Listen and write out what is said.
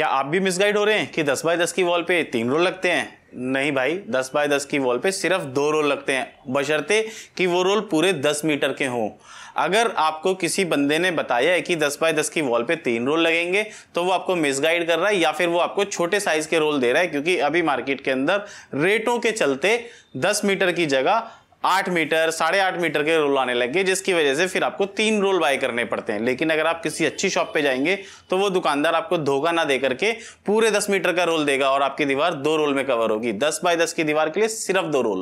क्या आप भी मिसगाइड हो रहे हैं कि दस बाय दस की वॉल पे तीन रोल लगते हैं नहीं भाई दस बाय दस की वॉल पे सिर्फ दो रोल लगते हैं बशर्ते कि वो रोल पूरे दस मीटर के हों अगर आपको किसी बंदे ने बताया है कि दस बाय दस की वॉल पे तीन रोल लगेंगे तो वो आपको मिसगाइड कर रहा है या फिर वो आपको छोटे साइज के रोल दे रहा है क्योंकि अभी मार्केट के अंदर रेटों के चलते दस मीटर की जगह आठ मीटर साढ़े आठ मीटर के रोल आने लगे जिसकी वजह से फिर आपको तीन रोल बाय करने पड़ते हैं लेकिन अगर आप किसी अच्छी शॉप पे जाएंगे तो वो दुकानदार आपको धोखा ना देकर के पूरे दस मीटर का रोल देगा और आपकी दीवार दो रोल में कवर होगी दस बाय दस की दीवार के लिए सिर्फ दो रोल